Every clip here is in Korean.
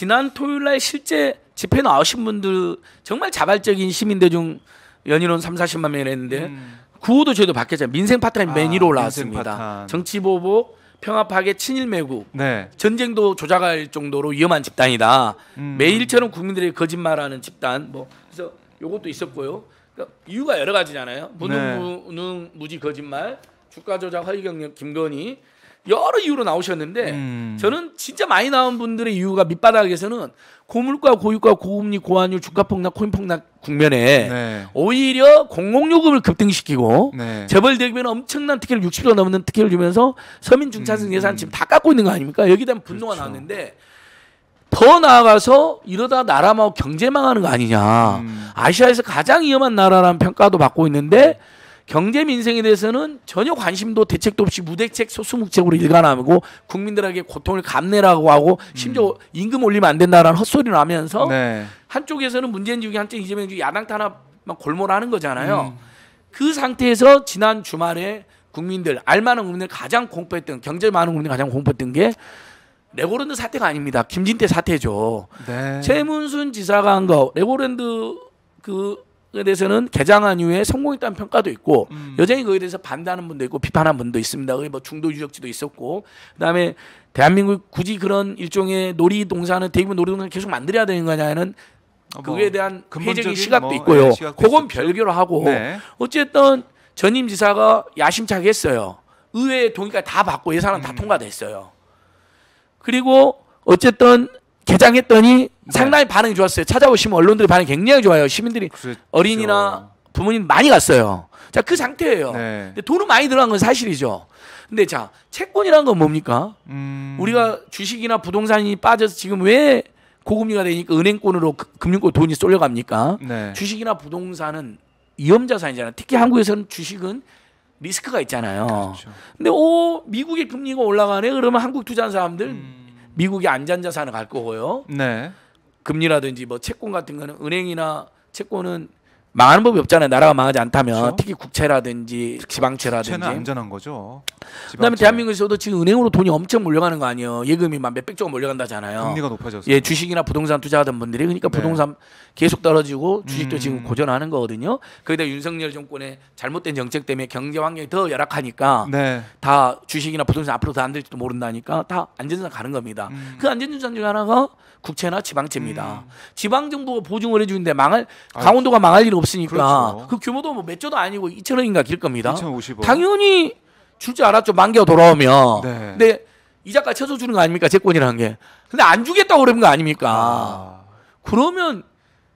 지난 토요일 날 실제 집회 나오신 분들 정말 자발적인 시민대중 연인원 3, 40만 명이랬는데 음. 9호도 저희도 바뀌었잖아요. 민생 파트이 아, 맨 위로 올라왔습니다. 정치 보복, 평화파괴 친일 매국, 네. 전쟁도 조작할 정도로 위험한 집단이다. 음. 매일처럼 국민들이 거짓말하는 집단. 뭐 그래서 요것도 있었고요. 그러니까 이유가 여러 가지잖아요. 무능 네. 무능 무지 거짓말, 주가 조작 허위 경력 김건희 여러 이유로 나오셨는데 음. 저는 진짜 많이 나온 분들의 이유가 밑바닥에서는 고물가, 고유가, 고금리, 고환율, 주가 폭락, 코인 폭락 국면에 네. 오히려 공공요금을 급등시키고 네. 재벌 대기면 엄청난 특혜를 60% 넘는 특혜를 주면서 서민 중차층 음. 예산 음. 지금 다 깎고 있는 거 아닙니까? 여기에 대한 분노가 그렇죠. 나왔는데 더 나아가서 이러다 나라 망하고 경제 망하는 거 아니냐. 음. 아시아에서 가장 위험한 나라라는 평가도 받고 있는데 음. 경제 민생에 대해서는 전혀 관심도 대책도 없이 무대책 소수무책으로 일관하고 국민들에게 고통을 감내라고 하고 심지어 음. 임금 올리면 안 된다라는 헛소리를 하면서 네. 한쪽에서는 문재인 주기 한쪽 이재명 주기 야당 탄압만 골몰하는 거잖아요. 음. 그 상태에서 지난 주말에 국민들 알만한 국민들 가장 공포했던 경제 많은 국민들 가장 공포했던 게 레고랜드 사태가 아닙니다. 김진태 사태죠. 네. 최문순 지사가 한 거 레고랜드 그 거에 대해서는 개장한 이후에 성공했다는 평가도 있고 음. 여전히 거기에 대해서 반대하는 분도 있고 비판하는 분도 있습니다. 거기 뭐 중도 유적지도 있었고 그다음에 대한민국 굳이 그런 일종의 놀이동산을 대부분 놀이동산 을 계속 만들어야 되는 거냐는 아, 뭐 그거에 대한 회적인 뭐 시각도 뭐, 있고요. 예, 시각도 그건 있었죠. 별개로 하고 네. 어쨌든 전임 지사가 야심차게 했어요. 의회 동의까지 다 받고 예산은 음. 다 통과됐어요. 그리고 어쨌든 개장했더니 네. 상당히 반응이 좋았어요. 찾아오시면 언론들이 반응이 굉장히 좋아요. 시민들이 그렇죠. 어린이나 부모님 많이 갔어요. 자, 그 상태예요. 네. 근데 돈은 많이 들어간 건 사실이죠. 근데 자, 채권이라는 건 뭡니까? 음... 우리가 주식이나 부동산이 빠져서 지금 왜 고금리가 되니까 은행권으로 그 금융권 돈이 쏠려갑니까? 네. 주식이나 부동산은 위험자산이잖아요. 특히 한국에서는 주식은 리스크가 있잖아요. 그렇죠. 근데 오 미국의 금리가 올라가네. 그러면 한국 투자한 사람들 음... 미국이 안전자산을 갈 거고요. 네. 금리라든지 뭐 채권 같은 거는 은행이나 채권은 망하는 법이 없잖아요. 나라가 망하지 않다면 그렇죠? 특히 국채라든지 지방채라든지 국채는 안전한 거죠. 지방채. 그다음에 대한민국에서도 지금 은행으로 돈이 엄청 몰려가는 거 아니에요. 예금이 막 몇백 조가 몰려간다잖아요. 금리가 높아졌어 예, 주식이나 부동산 투자하던 분들이 그러니까 네. 부동산 계속 떨어지고 주식도 음. 지금 고전하는 거거든요. 거기다 윤석열 정권의 잘못된 정책 때문에 경제 환경이 더 열악하니까 네. 다 주식이나 부동산 앞으로 더 안 될지도 모른다니까 다 안전선 가는 겁니다. 음. 그 안전선 중에 하나가 국채나 지방채입니다. 음. 지방 정부가 보증을 해주는데 망할 강원도가 망할 일은 없으니까 그렇죠. 그 규모도 뭐몇 조도 아니고 2천 원인가 길 겁니다. 2,050원. 당연히 줄 줄 알았죠. 만겨 돌아오면. 네. 근데 이자가 쳐서 주는 거 아닙니까 채권이라는 게. 근데 안 주겠다고 그러는 거 아닙니까? 아... 그러면,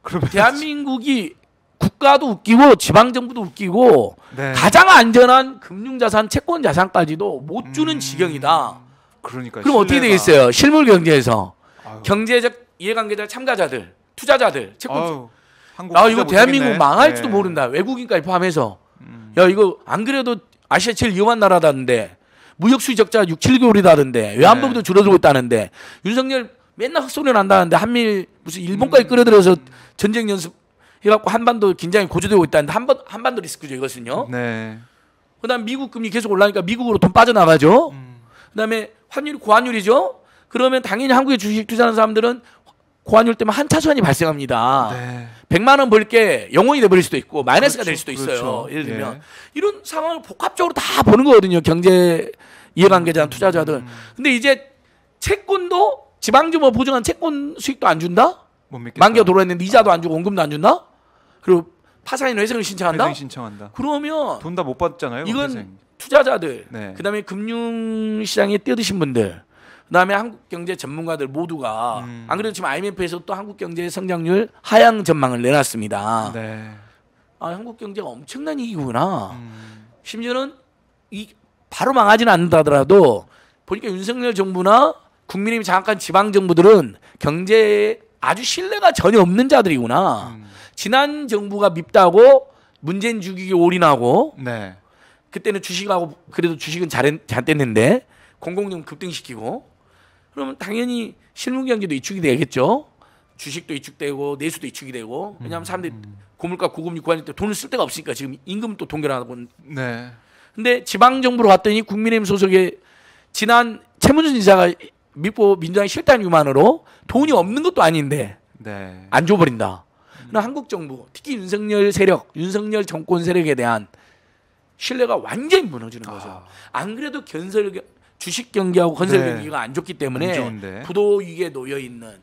그러면 대한민국이 국가도 웃기고 지방 정부도 웃기고 네. 가장 안전한 금융 자산, 채권 자산까지도 못 주는 음... 지경이다. 그러니까 그럼 신뢰가... 어떻게 되겠어요? 실물 경제에서 아유. 경제적 이해관계자 참가자들, 투자자들, 채권 한국 아 이거 대한민국 모르겠네. 망할지도 네. 모른다. 외국인까지 포함해서. 음. 야 이거 안 그래도 아시아 제일 위험한 나라다는데 무역 수지 적자 6, 7개월이다던데 외환보도 네. 줄어들고 있다는데 윤석열 맨날 헛소리 한다는데 한미 무슨 일본까지 음. 끌어들여서 전쟁 연습 해갖고 한반도 긴장이 고조되고 있다는데 한반 한반도 리스크죠 이것은요. 네. 그다음 에 미국 금리 계속 올라니까 미국으로 돈 빠져나가죠. 음. 그다음에 환율이 고환율이죠. 그러면 당연히 한국에 주식 투자하는 사람들은 고환율 때문에 한차순이 발생합니다. 네. 100만 원 벌게 영원이 돼 버릴 수도 있고 마이너스가 그렇죠, 될 수도 있어요. 그렇죠. 예를 들면 예. 이런 상황을 복합적으로 다 보는 거거든요. 경제 이해관계자, 투자자들. 음. 근데 이제 채권도 지방주머 뭐 보증한 채권 수익도 안 준다? 만기가 돌아있는데 이자도 안 주고 원금도 안 준다? 그리고 파산이나 회생을 신청한다? 회생 신청한다. 그러면 돈 다 못 받잖아요. 이건 회생. 투자자들, 네. 그다음에 금융시장에 뛰어드신 분들, 그다음에 한국 경제 전문가들 모두가 음. 안 그래도 지금 IMF에서 또 한국 경제 의 성장률 하향 전망을 내놨습니다. 네. 아 한국 경제가 엄청난 이기구나. 음. 심지어는 이 바로 망하지는 않는다더라도 보니까 윤석열 정부나 국민의힘 장악한 지방 정부들은 경제에 아주 신뢰가 전혀 없는 자들이구나. 음. 지난 정부가 밉다고 문재인 주기기 올인하고 네. 그때는 주식하고 그래도 주식은 잘, 했잘됐는데 공공용 급등시키고 그러면 당연히 실무 경기도 이축이 되겠죠. 주식도 이축되고 내수도 이축이 되고 왜냐하면 사람들이 음. 음. 고물가 고금리 구하니까 돈을 쓸 데가 없으니까 지금 임금 또 동결하고. 네. 근데 지방 정부로 갔더니 국민의힘 소속의 지난 최문순 지사가 미보 민주당 이 실단 유만으로 돈이 없는 것도 아닌데 네. 안 줘버린다. 음. 한국 정부 특히 윤석열 세력, 윤석열 정권 세력에 대한 신뢰가 완전히 무너지는 거죠. 아. 안 그래도 견설 주식 경기하고 건설 네. 경기가 안 좋기 때문에 안 부도 위기에 놓여 있는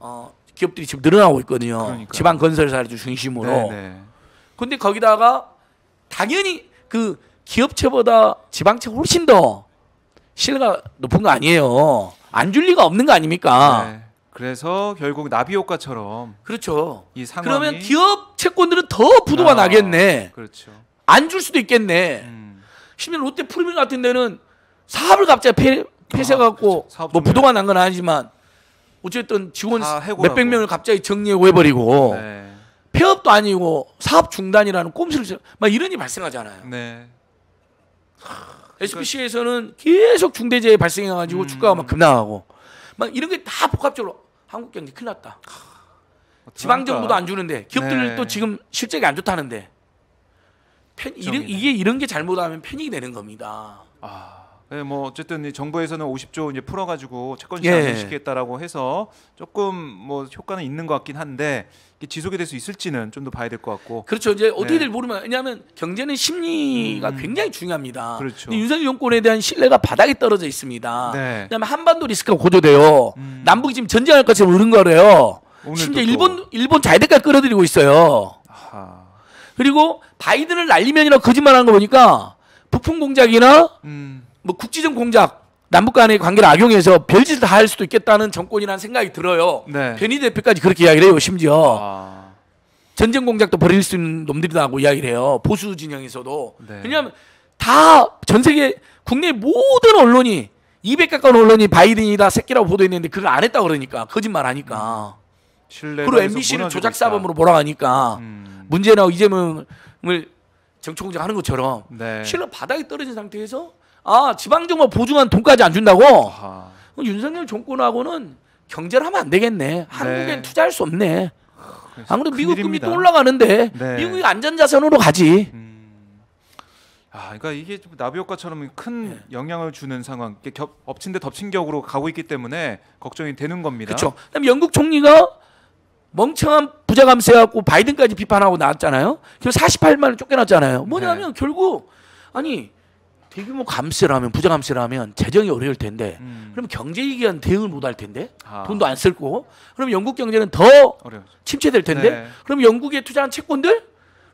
어, 기업들이 지금 늘어나고 있거든요. 그러니까요. 지방 건설사를 중심으로. 네네. 네. 거기다가 당연히 그 기업체보다 지방채 훨씬 더 신뢰가 높은 거 아니에요. 안 줄 리가 없는 거 아닙니까? 네. 그래서 결국 나비 효과처럼 그렇죠. 이 상황이 그러면 기업 채권들은 더 부도가 아, 나겠네. 그렇죠. 안 줄 수도 있겠네. 음. 심지어 롯데 프리미 같은 데는 사업을 갑자기 폐, 폐쇄갖고 아, 뭐 부도가 난 건 아니지만 어쨌든 직원 몇백 명을 갑자기 정리하고 해버리고 네. 폐업도 아니고 사업 중단이라는 꼼수를 막 이런 일이 발생하잖아요. 네. SBC에서는 계속 중대재해 발생해가지고 음. 주가가 막 급락하고 막 이런 게 다 복합적으로 한국 경제 큰일 났다. 아, 지방 정부도 안 주는데 기업들도 네. 지금 실적이 안 좋다는데 편, 이런, 이게 이런 게 잘못하면 편익이 되는 겁니다. 아. 네, 뭐 어쨌든 정부에서는 50조 이제 풀어가지고 채권 시장 예. 시키겠다라고 해서 조금 뭐 효과는 있는 것 같긴 한데 지속이 될 수 있을지는 좀 더 봐야 될 것 같고. 그렇죠. 이제 어떻게 될 네. 모르면 왜냐하면 경제는 심리가 음. 굉장히 중요합니다. 그렇죠. 윤석열 정권에 대한 신뢰가 바닥에 떨어져 있습니다. 네. 그다음에 한반도 리스크가 고조돼요. 음. 남북이 지금 전쟁할 것처럼 우는 거래요. 심지어 일본 일본 자이대까 끌어들이고 있어요. 하 그리고 바이든을 날리면이라 거짓말하는거 보니까 부품 공작이나 음. 뭐국지정 공작 남북 간의 관계를 악용해서 별짓 을다 할 수도 있겠다는 정권이라는 생각이 들어요. 네. 변희 대표까지 그렇게 이야기를 해요. 심지어 아... 전쟁 공작도 벌일 수 있는 놈들이라고 이야기를 해요. 보수 진영에서도 네. 왜냐하면 다 전 세계 국내 모든 언론이 200 가까운 언론이 바이든이다 새끼라고 보도했는데 그걸 안 했다 그러니까 거짓말 하니까 음. 그리고 MBC는 조작 사범으로 몰아가니까 음. 문재인 이재명을 정치 공작하는 것처럼 네. 실로 네. 바닥에 떨어진 상태에서 아 지방정부 보증한 돈까지 안 준다고? 아하. 윤석열 정권하고는 경제를 하면 안 되겠네. 한국엔 네. 투자할 수 없네. 아무래도 미국 금리 또 올라가는데 네. 미국이 안전자산으로 가지. 음. 아, 그러니까 이게 나비 효과처럼 큰 네. 영향을 주는 상황, 겹, 엎친 데 덮친 격으로 가고 있기 때문에 걱정이 되는 겁니다. 그렇죠. 그다음 영국 총리가 멍청한 부자 감세갖고 바이든까지 비판하고 나왔잖아요. 그래서 48만을 쫓겨났잖아요. 뭐냐면 네. 결국 아니 대규모 뭐 감세를 하면 부자 감세를 하면 재정이 어려울 텐데 음. 그럼 경제 위기한 대응을 못 할 텐데 아. 돈도 안쓸고 그럼 영국 경제는 더어려워 침체될 텐데 네. 그럼 영국에 투자한 채권들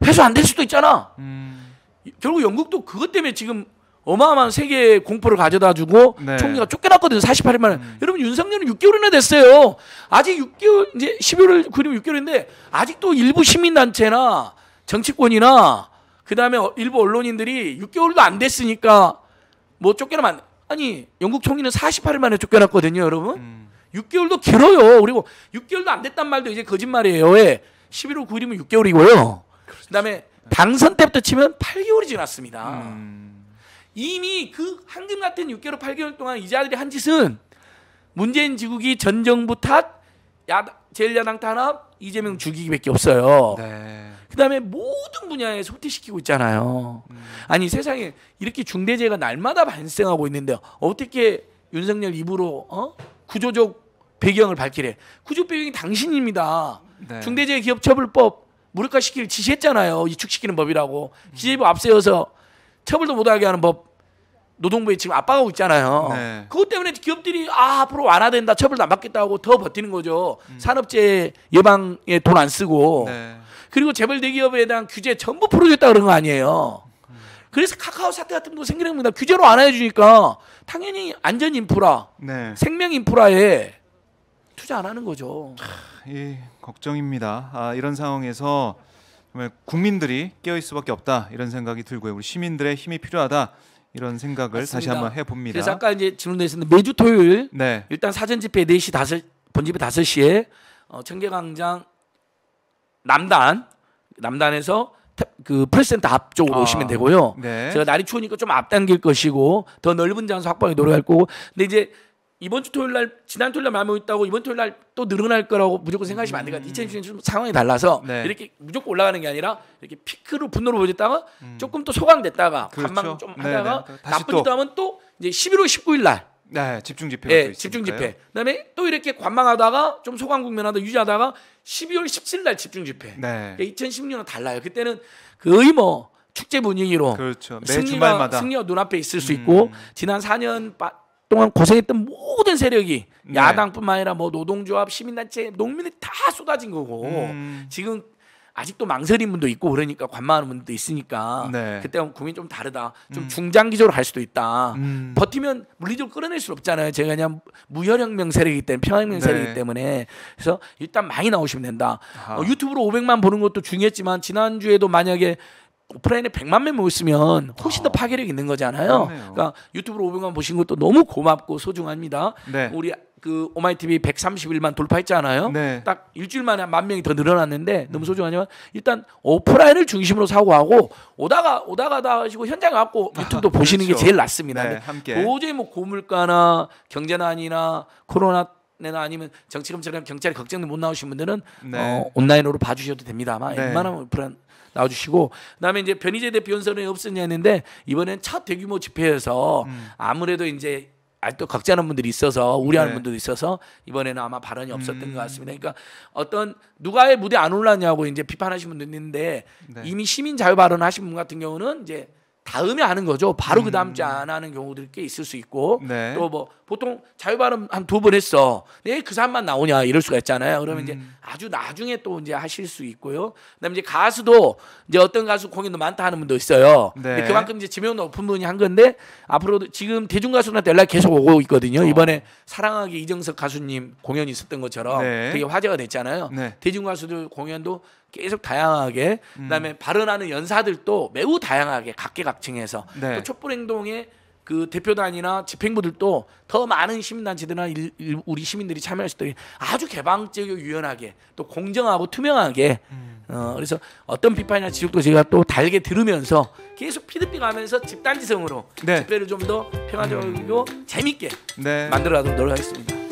회수 안 될 수도 있잖아. 음. 결국 영국도 그것 때문에 지금 어마어마한 세계 공포를 가져다 주고 네. 총리가 쫓겨났거든요. 48일 만에. 음. 여러분 윤석열은 6개월이나 됐어요. 아직 6개월 이제 12월 그리면 6개월인데 아직도 일부 시민단체나 정치권이나 그 다음에 어, 일부 언론인들이 6개월도 안 됐으니까 뭐 쫓겨나면 안, 아니 영국 총리는 48일 만에 쫓겨났거든요, 여러분. 음. 6개월도 길어요. 그리고 6개월도 안 됐단 말도 이제 거짓말이에요. 왜? 예. 11월 9일이면 6개월이고요. 그렇지. 그다음에 당선 때부터 치면 8개월이 지났습니다. 음. 이미 그 황금 같은 6개월 8개월 동안 이자들이 한 짓은 문재인 지국이 전 정부 탓, 야 제일야당 탄압, 이재명 죽이기밖에 없어요. 네. 그다음에 모든 분야에 소퇴시키고 있잖아요. 음. 아니 세상에 이렇게 중대재해가 날마다 발생하고 있는데 어떻게 윤석열 입으로 어? 구조적 배경을 밝히래. 구조 배경이 당신입니다. 네. 중대재해 기업처벌법 무력화시킬 지시했잖아요. 이축시키는 법이라고. 기재부 음. 앞세워서 처벌도 못하게 하는 법 노동부에 지금 압박하고 있잖아요. 네. 그것 때문에 기업들이 아 앞으로 완화된다, 처벌도 안 받겠다고 더 버티는 거죠. 음. 산업재해 예방에 돈 안 쓰고 네. 그리고 재벌 대기업에 대한 규제 전부 풀어줬다 그런 거 아니에요. 음. 그래서 카카오 사태 같은 것도 생기는 겁니다. 규제로 안 해주니까 당연히 안전 인프라, 네. 생명 인프라에 투자 안 하는 거죠. 예, 걱정입니다. 아, 이런 상황에서 정말 국민들이 깨어 있을 수밖에 없다 이런 생각이 들고요. 우리 시민들의 힘이 필요하다. 이런 생각을 맞습니다. 다시 한번 해봅니다. 그래서 아까 이제 질문 내셨는 매주 토요일 네. 일단 사전 집회 4시 5 본집회 5시에 어, 청계광장 남단 남단에서 그프레스센 앞쪽으로 아, 오시면 되고요. 네. 제가 날이 추우니까 좀 앞당길 것이고 더 넓은 장소 확보하 노력할 거고 근데 이제 이번 주 토요일 날 지난 토요일 날 말모였다고 이번 토요일 날 또 늘어날 거라고 무조건 생각하시면 안 돼요. 2020년 좀 상황이 달라서 네. 이렇게 무조건 올라가는 게 아니라 이렇게 피크로 분노를 보였다가 음. 조금 또 소강됐다가 그렇죠. 반망 좀 네네. 하다가 네. 나쁘지도 하면 또 이제 11월 19일 날 네, 집중 집회. 예, 집중 집회. 그다음에 또 이렇게 관망하다가 좀 소강 국면하다 유지하다가 12월 17일 날 집중 집회. 네. 그러니까 2016년은 달라요. 그때는 거의 그 뭐 축제 분위기로 그렇죠. 승리가, 승리가 눈앞에 있을 수 음. 있고 지난 4년 바, 동안 고생했던 모든 세력이 네. 야당뿐만 아니라 뭐 노동조합, 시민단체, 농민이 다 쏟아진 거고 음. 지금 아직도 망설인 분도 있고 그러니까 관망하는 분도 있으니까 네. 그때는 국민 좀 다르다. 좀 음. 중장기적으로 할 수도 있다. 음. 버티면 물리적으로 끌어낼 수 없잖아요. 제가 그냥 무혈혁명 세력이기 때문에 평혁명 네. 세력이기 때문에 그래서 일단 많이 나오시면 된다. 어, 유튜브로 500만 보는 것도 중요했지만 지난주에도 만약에 오프라인에 100만 명 모였으면 훨씬 더 아, 파괴력 있는 거잖아요. 그러네요. 그러니까 유튜브로 500만 보신 것도 너무 고맙고 소중합니다. 네. 우리 그 오마이 티비 131만 돌파했잖아요. 네. 딱 일주일 만에 만 명이 더 늘어났는데 너무 소중하지만 일단 오프라인을 중심으로 사고하고 오다가 오다가다 하시고 현장 갖고 유튜브도 보시는 그렇죠. 게 제일 낫습니다. 네, 함께. 도저히 뭐 고물가나 경제난이나 코로나 내나 아니면 정치검찰이나 경찰이 걱정돼 못 나오신 분들은 네. 어, 온라인으로 봐주셔도 됩니다만 네. 웬만하면 불안 나와주시고 그다음에 이제 변희재 대표 연설은 없었냐 했는데 이번엔 첫 대규모 집회에서 음. 아무래도 이제 아직도 걱정하는 분들이 있어서 우려하는 네. 분들도 있어서 이번에는 아마 발언이 없었던 음. 것 같습니다. 그러니까 어떤 누가의 무대 안 올랐냐고 이제 비판하신 분도 있는데 네. 이미 시민 자유 발언 하신 분 같은 경우는 이제 다음에 하는 거죠. 바로 음. 그 다음 음. 주에 안 하는 경우들이 꽤 있을 수 있고 네. 또뭐 보통 자유 발음 한 두 번 했어. 내그 네, 일 사람만 나오냐 이럴 수가 있잖아요. 그러면 음. 이제 아주 나중에 또 이제 하실 수 있고요. 그다음에 이제 가수도 이제 어떤 가수 공연도 많다 하는 분도 있어요. 네. 근데 그만큼 이제 지명 높은 분이 한 건데 앞으로도 지금 대중 가수나테 연락 계속 오고 있거든요. 어. 이번에 사랑하기 이정석 가수님 공연이 있었던 것처럼 네. 되게 화제가 됐잖아요. 네. 대중 가수들 공연도 계속 다양하게 음. 그다음에 발언하는 연사들도 매우 다양하게 각계각층에서 네. 또 촛불 행동의 그 대표단이나 집행부들도 더 많은 시민단체들이나 일, 일, 우리 시민들이 참여할 수 있도록 아주 개방적이고 유연하게 또 공정하고 투명하게 음. 어, 그래서 어떤 비판이나 지적도 제가 또 달게 들으면서 계속 피드백하면서 집단지성으로 네. 집회를 좀 더 평화적이고 음. 재밌게 네. 만들어가도록 노력하겠습니다.